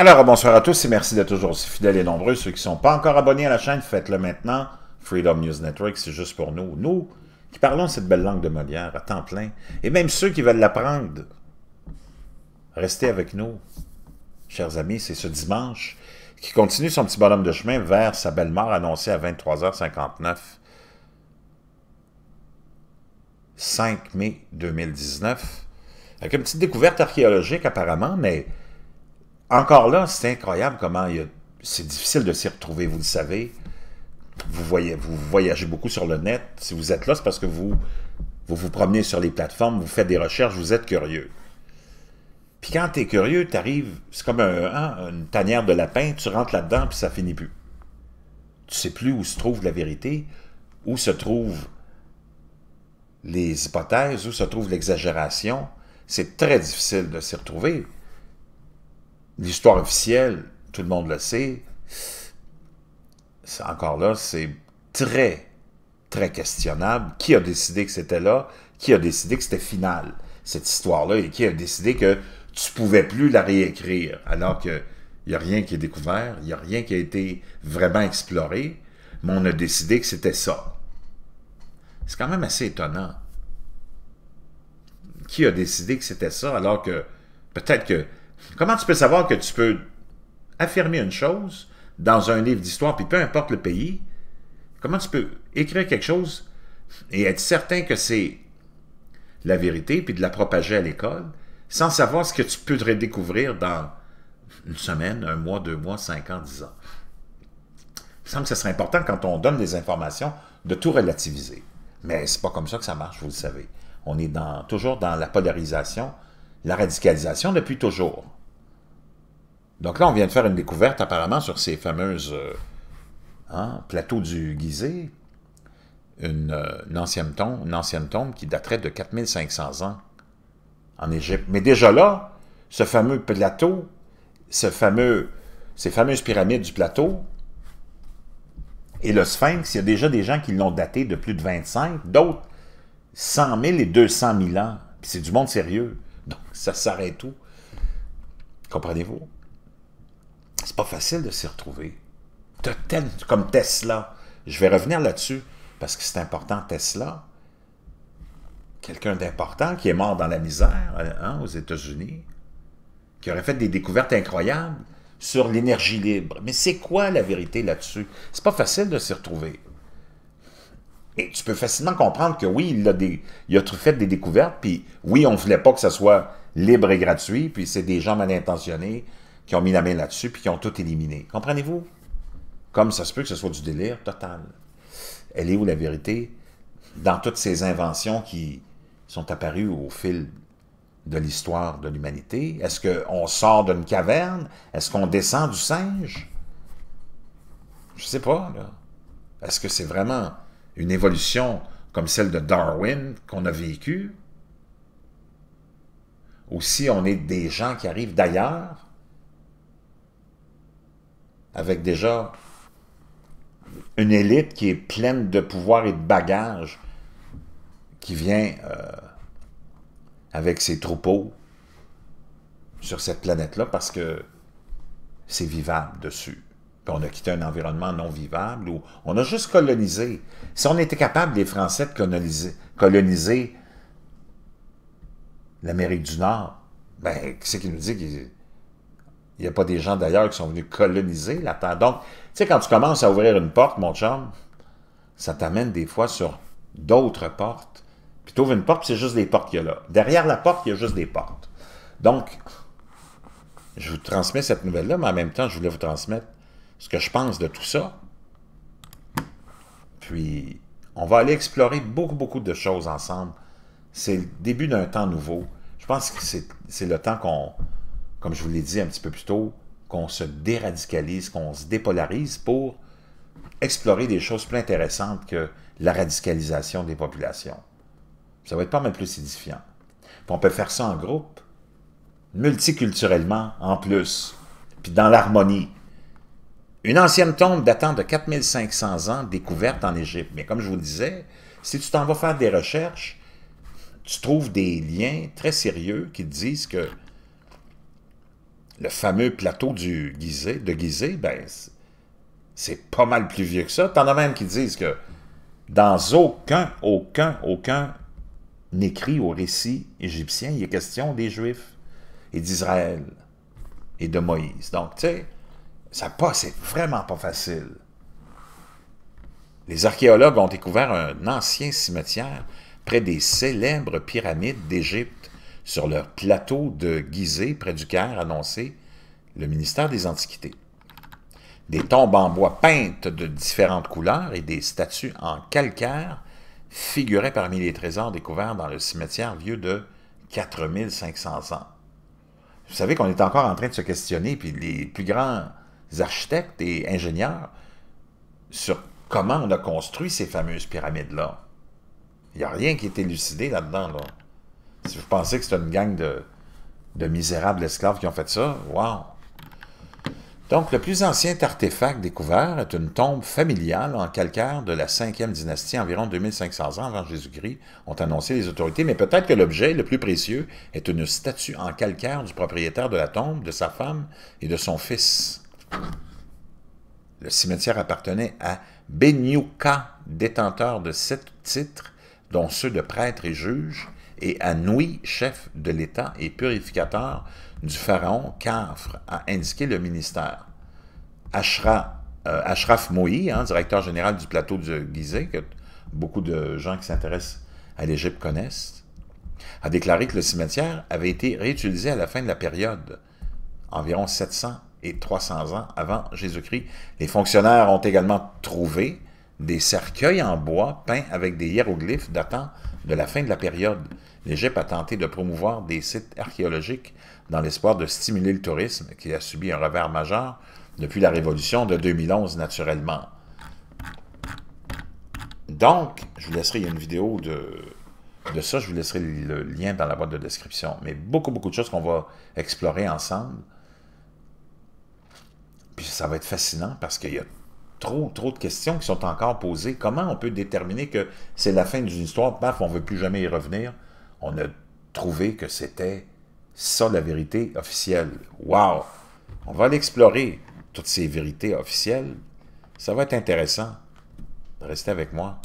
Alors, bonsoir à tous et merci d'être toujours si fidèles et nombreux. Ceux qui ne sont pas encore abonnés à la chaîne, faites-le maintenant. Freedom News Network, c'est juste pour nous. Nous qui parlons cette belle langue de Molière à temps plein, et même ceux qui veulent l'apprendre, restez avec nous. Chers amis, c'est ce dimanche qui continue son petit bonhomme de chemin vers sa belle mort annoncée à 23h59. 5 mai 2019, avec une petite découverte archéologique apparemment, mais encore là, c'est incroyable comment c'est difficile de s'y retrouver, vous le savez. Vous, voyez, vous voyagez beaucoup sur le net. Si vous êtes là, c'est parce que vous, vous promenez sur les plateformes, vous faites des recherches, vous êtes curieux. Puis quand tu es curieux, tu arrives, c'est comme un, hein, une tanière de lapin, tu rentres là-dedans, puis ça finit plus. Tu sais plus où se trouve la vérité, où se trouvent les hypothèses, où se trouve l'exagération. C'est très difficile de s'y retrouver l'histoire officielle, tout le monde le sait, encore là, c'est très, très questionnable. Qui a décidé que c'était là? Qui a décidé que c'était final, cette histoire-là? Et qui a décidé que tu pouvais plus la réécrire? Alors que il n'y a rien qui est découvert, il n'y a rien qui a été vraiment exploré, mais on a décidé que c'était ça. C'est quand même assez étonnant. Qui a décidé que c'était ça alors que peut-être que Comment tu peux savoir que tu peux affirmer une chose dans un livre d'histoire, puis peu importe le pays, comment tu peux écrire quelque chose et être certain que c'est la vérité, puis de la propager à l'école, sans savoir ce que tu peux découvrir redécouvrir dans une semaine, un mois, deux mois, cinq ans, dix ans. Il me semble que ce serait important quand on donne des informations de tout relativiser. Mais ce n'est pas comme ça que ça marche, vous le savez. On est toujours dans la polarisation, la radicalisation depuis toujours. Donc là, on vient de faire une découverte apparemment sur ces fameuses euh, hein, plateaux du Gizeh, euh, une, ancienne tombe, une ancienne tombe qui daterait de 4500 ans en Égypte. Mais déjà là, ce fameux plateau, ce fameux, ces fameuses pyramides du plateau et le sphinx, il y a déjà des gens qui l'ont daté de plus de 25, d'autres 100 000 et 200 000 ans. c'est du monde sérieux. Donc ça s'arrête tout. Comprenez-vous? c'est pas facile de s'y retrouver. Tel, comme Tesla. Je vais revenir là-dessus parce que c'est important. Tesla, quelqu'un d'important qui est mort dans la misère euh, hein, aux États-Unis, qui aurait fait des découvertes incroyables sur l'énergie libre. Mais c'est quoi la vérité là-dessus? C'est pas facile de s'y retrouver. Et tu peux facilement comprendre que oui, il a, des, il a fait des découvertes, puis oui, on ne voulait pas que ça soit libre et gratuit, puis c'est des gens mal intentionnés qui ont mis la main là-dessus, puis qui ont tout éliminé. Comprenez-vous? Comme ça se peut que ce soit du délire total. Elle est où la vérité? Dans toutes ces inventions qui sont apparues au fil de l'histoire de l'humanité? Est-ce qu'on sort d'une caverne? Est-ce qu'on descend du singe? Je sais pas, là. Est-ce que c'est vraiment une évolution comme celle de Darwin qu'on a vécue? Ou si on est des gens qui arrivent d'ailleurs avec déjà une élite qui est pleine de pouvoir et de bagages, qui vient euh, avec ses troupeaux sur cette planète-là parce que c'est vivable dessus. Puis on a quitté un environnement non vivable où on a juste colonisé. Si on était capable, les Français, de coloniser, l'Amérique du Nord, ben, qui c'est qui nous dit qu'ils il n'y a pas des gens d'ailleurs qui sont venus coloniser la Terre. Donc, tu sais, quand tu commences à ouvrir une porte, mon chum, ça t'amène des fois sur d'autres portes. Puis tu ouvres une porte, c'est juste des portes qu'il y a là. Derrière la porte, il y a juste des portes. Donc, je vous transmets cette nouvelle-là, mais en même temps, je voulais vous transmettre ce que je pense de tout ça. Puis, on va aller explorer beaucoup, beaucoup de choses ensemble. C'est le début d'un temps nouveau. Je pense que c'est le temps qu'on comme je vous l'ai dit un petit peu plus tôt, qu'on se déradicalise, qu'on se dépolarise pour explorer des choses plus intéressantes que la radicalisation des populations. Ça va être pas mal plus édifiant. on peut faire ça en groupe, multiculturellement en plus, puis dans l'harmonie. Une ancienne tombe datant de 4500 ans découverte en Égypte. Mais comme je vous le disais, si tu t'en vas faire des recherches, tu trouves des liens très sérieux qui disent que le fameux plateau du de Gizeh, ben, c'est pas mal plus vieux que ça. T'en as même qui disent que dans aucun, aucun, aucun écrit au récit égyptien, il est question des Juifs et d'Israël et de Moïse. Donc, tu sais, ça passe, c'est vraiment pas facile. Les archéologues ont découvert un ancien cimetière près des célèbres pyramides d'Égypte sur leur plateau de Gizeh, près du Caire, annoncé le ministère des Antiquités. Des tombes en bois peintes de différentes couleurs et des statues en calcaire figuraient parmi les trésors découverts dans le cimetière vieux de 4500 ans. Vous savez qu'on est encore en train de se questionner, puis les plus grands architectes et ingénieurs, sur comment on a construit ces fameuses pyramides-là. Il n'y a rien qui est élucidé là-dedans. Là. Je pensais que c'était une gang de, misérables esclaves qui ont fait ça, Waouh Donc, le plus ancien artefact découvert est une tombe familiale en calcaire de la 5e dynastie, environ 2500 ans avant Jésus-Christ, ont annoncé les autorités, mais peut-être que l'objet le plus précieux est une statue en calcaire du propriétaire de la tombe, de sa femme et de son fils. Le cimetière appartenait à Benyuka, détenteur de sept titres, dont ceux de prêtre et juge, et Anoui, chef de l'État et purificateur du pharaon Khafre, a indiqué le ministère. Ashraf, euh, Moui, hein, directeur général du plateau de Gizeh, que beaucoup de gens qui s'intéressent à l'Égypte connaissent, a déclaré que le cimetière avait été réutilisé à la fin de la période, environ 700 et 300 ans avant Jésus-Christ. Les fonctionnaires ont également trouvé des cercueils en bois peints avec des hiéroglyphes datant de la fin de la période. L'Égypte a tenté de promouvoir des sites archéologiques dans l'espoir de stimuler le tourisme, qui a subi un revers majeur depuis la révolution de 2011, naturellement. Donc, je vous laisserai, une vidéo de, de ça, je vous laisserai le lien dans la boîte de description. Mais beaucoup, beaucoup de choses qu'on va explorer ensemble. Puis ça va être fascinant parce qu'il y a trop, trop de questions qui sont encore posées. Comment on peut déterminer que c'est la fin d'une histoire, paf, on ne veut plus jamais y revenir? on a trouvé que c'était ça la vérité officielle. Wow! On va l'explorer, toutes ces vérités officielles. Ça va être intéressant. Restez avec moi.